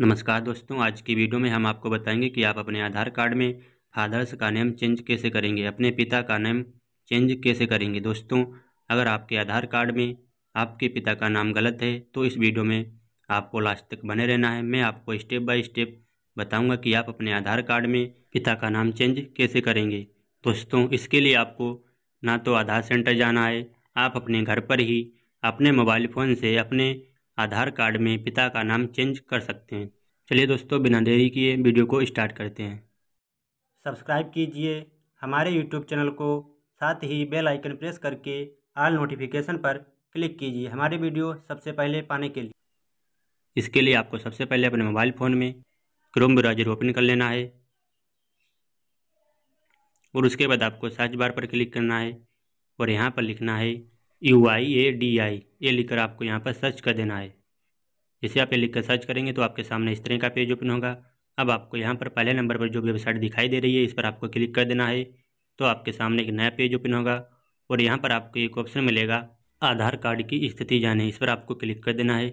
नमस्कार दोस्तों आज की वीडियो में हम आपको बताएंगे कि आप अपने आधार कार्ड में फादर्स का नेम चेंज कैसे करेंगे अपने पिता का नेम चेंज कैसे करेंगे दोस्तों अगर आपके आधार कार्ड में आपके पिता का नाम गलत है तो इस वीडियो में आपको लास्ट तक बने रहना है मैं आपको स्टेप बाय स्टेप बताऊंगा कि आप अपने आधार कार्ड में पिता का नाम चेंज कैसे करेंगे दोस्तों इसके लिए आपको ना तो आधार सेंटर जाना है आप अपने घर पर ही अपने मोबाइल फ़ोन से अपने आधार कार्ड में पिता का नाम चेंज कर सकते हैं चलिए दोस्तों बिना देरी किए वीडियो को स्टार्ट करते हैं सब्सक्राइब कीजिए हमारे यूट्यूब चैनल को साथ ही बेल आइकन प्रेस करके आल नोटिफिकेशन पर क्लिक कीजिए हमारे वीडियो सबसे पहले पाने के लिए इसके लिए आपको सबसे पहले अपने मोबाइल फ़ोन में क्रोम ब्राउजर ओपन कर लेना है और उसके बाद आपको सर्च बार पर क्लिक करना है और यहाँ पर लिखना है you I A D I ये लिखकर आपको यहाँ पर सर्च कर देना है जैसे आप ये लिखकर सर्च करेंगे तो आपके सामने इस तरह का पेज ओपन होगा अब आपको यहाँ पर पहले नंबर पर जो वेबसाइट दिखाई दे रही है इस पर आपको क्लिक कर देना है तो आपके सामने एक नया पेज ओपन होगा और यहाँ पर आपको एक ऑप्शन मिलेगा आधार कार्ड की स्थिति जाने इस पर आपको क्लिक कर देना है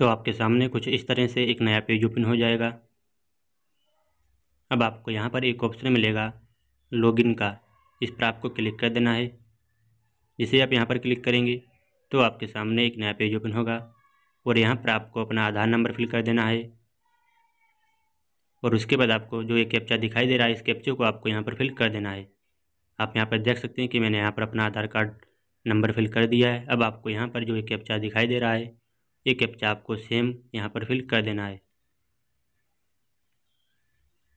तो आपके सामने कुछ इस तरह से एक नया पेज ओपन हो जाएगा अब आपको यहाँ पर एक ऑप्शन मिलेगा लॉगिन का इस पर आपको क्लिक कर देना है जिसे आप यहाँ पर क्लिक करेंगे तो आपके सामने एक नया पेज ओपन होगा और यहाँ पर आपको अपना आधार नंबर फिल कर देना है और उसके बाद आपको जो ये कैप्चा दिखाई दे रहा है इस कैप्चे को आपको यहाँ पर फिल कर देना है आप यहाँ पर देख सकते हैं कि मैंने यहाँ पर अपना आधार कार्ड नंबर फिल कर दिया है अब आपको यहाँ पर जो ये कैप्चा दिखाई दे रहा है ये कैप्चा आपको सेम यहाँ पर फिल कर देना है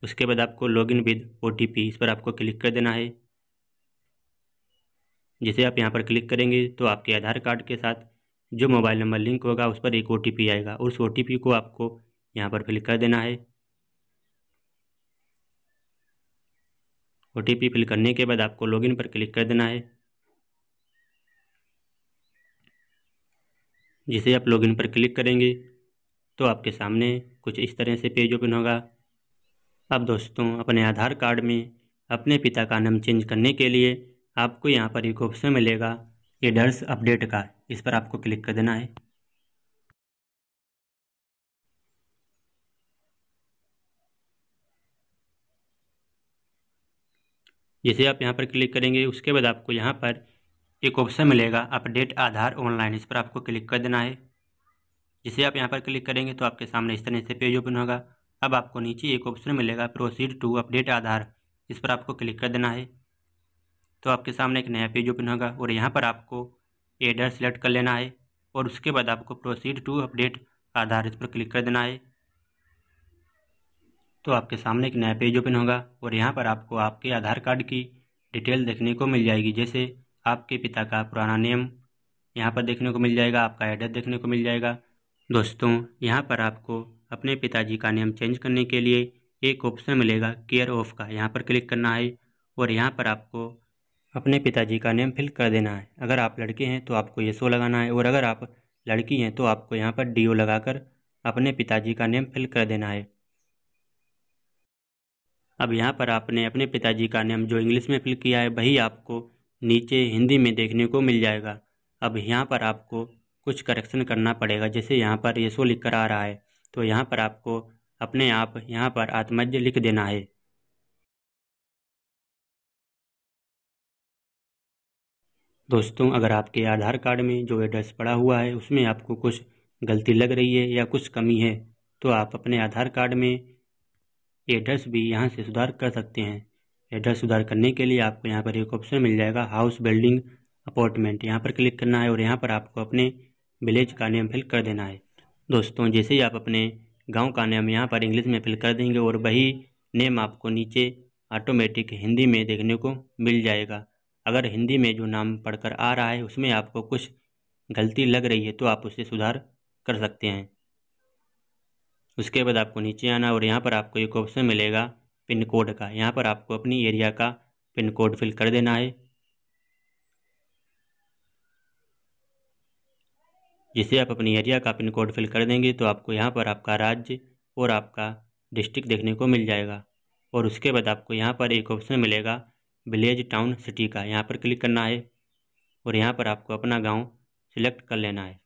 उसके बाद आपको लॉगिन विद ओ इस पर आपको क्लिक कर देना है जिसे आप यहाँ पर क्लिक करेंगे तो आपके आधार कार्ड के साथ जो मोबाइल नंबर लिंक होगा उस पर एक ओ आएगा उस ओ को आपको यहाँ पर फिल कर देना है ओ फिल करने के बाद आपको लॉगिन पर क्लिक कर देना है जिसे आप लॉगिन पर क्लिक करेंगे तो आपके सामने कुछ इस तरह से पेज ओपन होगा अब दोस्तों अपने आधार कार्ड में अपने पिता का नाम चेंज करने के लिए आपको यहाँ पर एक ऑप्शन मिलेगा एडर्स अपडेट का इस पर आपको क्लिक कर देना है जैसे आप यहाँ पर क्लिक करेंगे उसके बाद आपको यहाँ पर एक ऑप्शन मिलेगा अपडेट आधार ऑनलाइन इस पर आपको क्लिक कर देना है जिसे आप यहाँ पर क्लिक करेंगे तो आपके सामने इस तरह से पेज ओपन होगा अब आपको नीचे एक ऑप्शन मिलेगा प्रोसीड टू अपडेट आधार इस पर आपको क्लिक कर देना है तो आपके सामने एक नया पेज ओपन होगा और यहाँ पर आपको एडर सेलेक्ट कर लेना है और उसके बाद आपको प्रोसीड टू अपडेट आधार इस पर क्लिक कर देना है तो आपके सामने एक नया पेज ओपन होगा और यहाँ पर आपको आपके आधार कार्ड की डिटेल देखने को मिल जाएगी जैसे आपके पिता का पुराना नेम यहाँ पर देखने को मिल जाएगा आपका एड्रेस देखने को मिल जाएगा दोस्तों यहाँ पर आपको अपने पिताजी का नेम चेंज करने के लिए एक ऑप्शन मिलेगा केयर ऑफ का यहाँ पर क्लिक करना है और यहाँ पर आपको अपने पिताजी का नेम फिल कर देना है अगर आप लड़के हैं तो आपको ये सो लगाना है और अगर आप लड़की हैं तो आपको यहाँ पर डी ओ लगाकर अपने पिताजी का नेम फिल कर देना है अब यहाँ पर आपने अपने पिताजी का नेम जो इंग्लिश में फिल किया है वही आपको नीचे हिंदी में देखने को मिल जाएगा अब यहाँ पर आपको कुछ करेक्शन करना पड़ेगा जैसे यहाँ पर ये सो लिख कर आ रहा है तो यहाँ पर आपको अपने आप यहाँ पर आत्मज्ञ लिख देना है दोस्तों अगर आपके आधार कार्ड में जो एड्रेस पड़ा हुआ है उसमें आपको कुछ गलती लग रही है या कुछ कमी है तो आप अपने आधार कार्ड में एड्रेस भी यहाँ से सुधार कर सकते हैं एड्रेस सुधार करने के लिए आपको यहाँ पर एक ऑप्शन मिल जाएगा हाउस बिल्डिंग अपार्टमेंट यहाँ पर क्लिक करना है और यहाँ पर आपको अपने विलेज का नेम फिल कर देना है दोस्तों जैसे ही आप अपने गांव का नेम यहाँ पर इंग्लिश में फिल कर देंगे और वही नेम आपको नीचे ऑटोमेटिक हिंदी में देखने को मिल जाएगा अगर हिंदी में जो नाम पढ़कर आ रहा है उसमें आपको कुछ गलती लग रही है तो आप उसे सुधार कर सकते हैं उसके बाद आपको नीचे आना और यहाँ पर आपको एक ऑप्शन मिलेगा पिन कोड का यहाँ पर आपको अपनी एरिया का पिन कोड फिल कर देना है जिसे आप अपनी एरिया का पिन कोड फिल कर देंगे तो आपको यहाँ पर आपका राज्य और आपका डिस्ट्रिक्ट देखने को मिल जाएगा और उसके बाद आपको यहाँ पर एक ऑप्शन मिलेगा विलेज टाउन सिटी का यहाँ पर क्लिक करना है और यहाँ पर आपको अपना गांव सिलेक्ट कर लेना है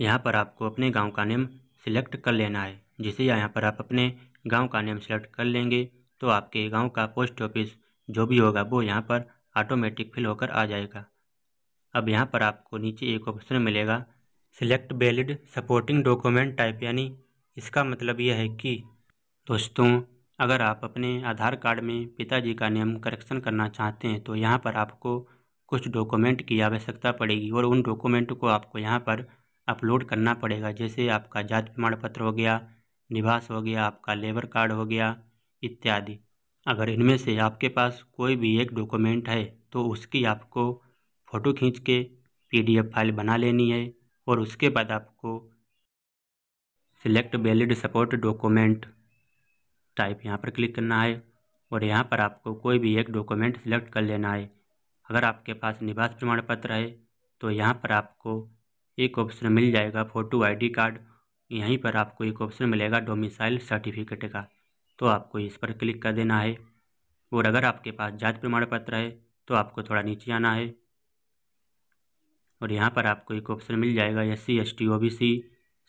यहाँ पर आपको अपने गांव का नेम सिलेक्ट कर लेना है जिसे यहाँ पर आप अपने गांव का नेम सिलेक्ट कर लेंगे तो आपके गांव का पोस्ट ऑफिस जो भी होगा वो यहाँ पर ऑटोमेटिक फिल होकर आ जाएगा अब यहाँ पर आपको नीचे एक ऑप्शन मिलेगा select valid supporting document type यानी इसका मतलब यह है कि दोस्तों अगर आप अपने आधार कार्ड में पिताजी का नेम करेक्शन करना चाहते हैं तो यहाँ पर आपको कुछ डॉक्यूमेंट की आवश्यकता पड़ेगी और उन डॉक्यूमेंट को आपको यहाँ पर अपलोड करना पड़ेगा जैसे आपका जाति प्रमाण पत्र हो गया निवास हो गया आपका लेबर कार्ड हो गया इत्यादि अगर इनमें से आपके पास कोई भी एक डॉक्यूमेंट है तो उसकी आपको फ़ोटो खींच के पी फाइल बना लेनी है और उसके बाद आपको select valid support document type यहाँ पर क्लिक करना है और यहाँ पर आपको कोई भी एक डॉक्यूमेंट सिलेक्ट कर लेना है अगर आपके पास निवास प्रमाण पत्र है तो यहाँ पर आपको एक ऑप्शन मिल जाएगा फ़ोटो आईडी कार्ड यहीं पर आपको एक ऑप्शन मिलेगा डोमिसाइल सर्टिफिकेट का तो आपको इस पर क्लिक कर देना है और अगर आपके पास जाति प्रमाण पत्र है तो आपको थोड़ा नीचे आना है और यहाँ पर आपको एक ऑप्शन मिल जाएगा S C S T O B C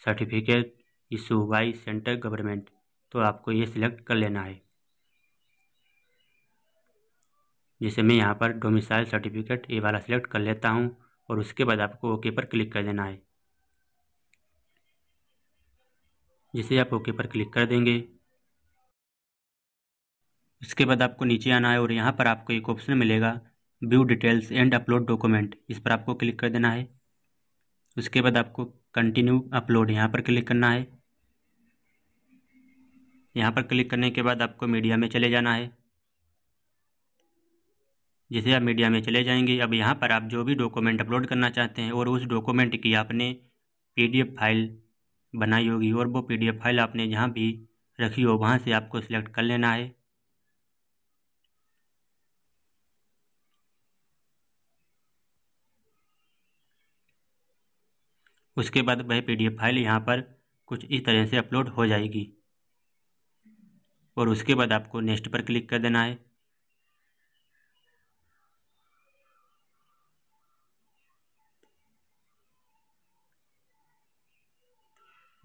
certificate issue by central government तो आपको ये सिलेक्ट कर लेना है जैसे मैं यहाँ पर डोमिसाइल सर्टिफिकेट ये वाला सिलेक्ट कर लेता हूँ और उसके बाद आपको ओके पर क्लिक कर देना है जिसे आप ओके पर क्लिक कर देंगे उसके बाद आपको नीचे आना है और यहाँ पर आपको एक ऑप्शन मिलेगा view details and upload document इस पर आपको क्लिक कर देना है उसके बाद आपको कंटिन्यू अपलोड यहाँ पर क्लिक करना है यहाँ पर क्लिक करने के बाद आपको मीडिया में चले जाना है जैसे आप मीडिया में चले जाएंगे अब यहाँ पर आप जो भी डॉक्यूमेंट अपलोड करना चाहते हैं और उस डॉक्यूमेंट की आपने पीडीएफ फाइल बनाई होगी और वो पीडीएफ फाइल आपने जहाँ भी रखी हो वहाँ से आपको सिलेक्ट कर लेना है उसके बाद वह पीडीएफ फाइल यहाँ पर कुछ इस तरह से अपलोड हो जाएगी और उसके बाद आपको नेक्स्ट पर क्लिक कर देना है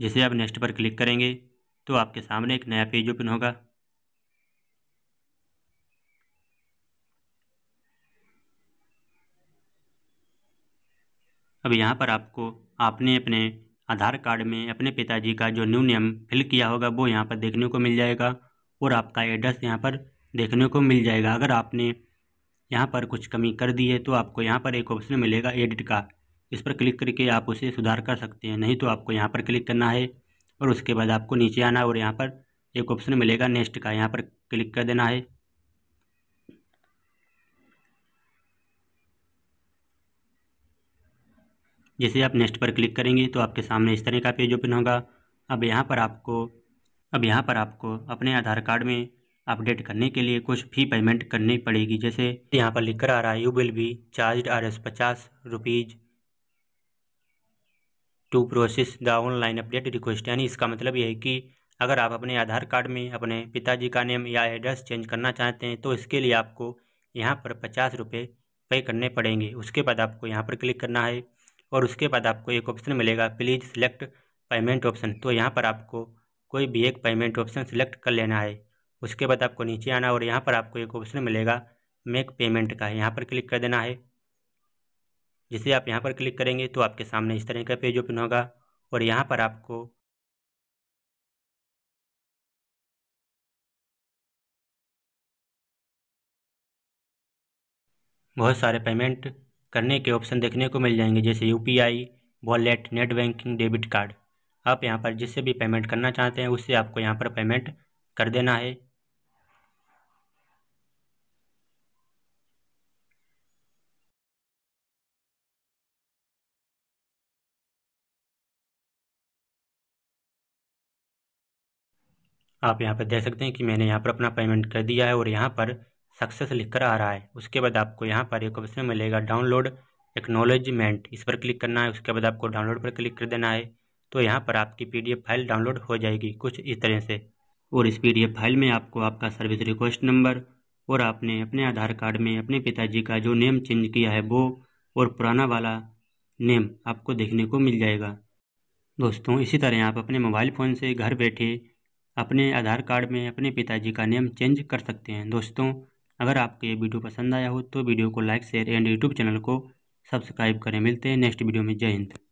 जैसे आप नेक्स्ट पर क्लिक करेंगे तो आपके सामने एक नया पेज ओपन होगा अब यहाँ पर आपको आपने अपने आधार कार्ड में अपने पिताजी का जो न्यू नेम फिल किया होगा वो यहाँ पर देखने को मिल जाएगा और आपका एड्रेस यहाँ पर देखने को मिल जाएगा अगर आपने यहाँ पर कुछ कमी कर दी है तो आपको यहाँ पर एक ऑप्शन मिलेगा एडिट का इस पर क्लिक करके आप उसे सुधार कर सकते हैं नहीं तो आपको यहाँ पर क्लिक करना है और उसके बाद आपको नीचे आना और यहाँ पर एक ऑप्शन मिलेगा नेक्स्ट का यहाँ पर क्लिक कर देना है जैसे आप नेक्स्ट पर क्लिक करेंगे तो आपके सामने इस तरह का पेज ओपन होगा अब यहाँ पर आपको अब यहाँ पर आपको अपने आधार कार्ड में अपडेट करने के लिए कुछ फी पेमेंट करनी पड़ेगी जैसे यहाँ पर लिख कर आ रहा है you will be charge R S पचास rupees to process the online update request यानी इसका मतलब यह है कि अगर आप अपने आधार कार्ड में अपने पिताजी का नेम या एड्रेस चेंज करना चाहते हैं तो इसके लिए आपको यहाँ पर पचास रुपये पे करने पड़ेंगे उसके बाद आपको यहाँ पर क्लिक करना है और उसके बाद आपको एक ऑप्शन मिलेगा प्लीज़ सिलेक्ट पेमेंट ऑप्शन तो यहाँ पर आपको कोई भी एक पेमेंट ऑप्शन सिलेक्ट कर लेना है उसके बाद आपको नीचे आना और यहाँ पर आपको एक ऑप्शन मिलेगा मेक पेमेंट का यहाँ पर क्लिक कर देना है जिसे आप यहाँ पर क्लिक करेंगे तो आपके सामने इस तरह का पेज ओपन होगा और यहाँ पर आपको बहुत सारे पेमेंट करने के ऑप्शन देखने को मिल जाएंगे जैसे U P I wallet net banking debit card आप यहाँ पर जिससे भी पेमेंट करना चाहते हैं उससे आपको यहाँ पर पेमेंट कर देना है आप यहाँ पर देख सकते हैं कि मैंने यहाँ पर अपना पेमेंट कर दिया है और यहाँ पर सक्सेस लिख कर आ रहा है उसके बाद आपको यहाँ पर एक ऑप्शन मिलेगा डाउनलोड एक्नोलेजमेंट इस पर क्लिक करना है उसके बाद आपको डाउनलोड पर क्लिक कर देना है तो यहाँ पर आपकी पी फाइल डाउनलोड हो जाएगी कुछ इस तरह से और इस पी फाइल में आपको आपका सर्विस रिक्वेस्ट नंबर और आपने अपने आधार कार्ड में अपने पिताजी का जो नेम चेंज किया है वो और पुराना वाला नेम आपको देखने को मिल जाएगा दोस्तों इसी तरह आप अपने मोबाइल फ़ोन से घर बैठे अपने आधार कार्ड में अपने पिताजी का नेम चेंज कर सकते हैं दोस्तों अगर आपको ये वीडियो पसंद आया हो तो वीडियो को like share and YouTube channel को सब्सक्राइब करें मिलते हैं नेक्स्ट वीडियो में जय हिंद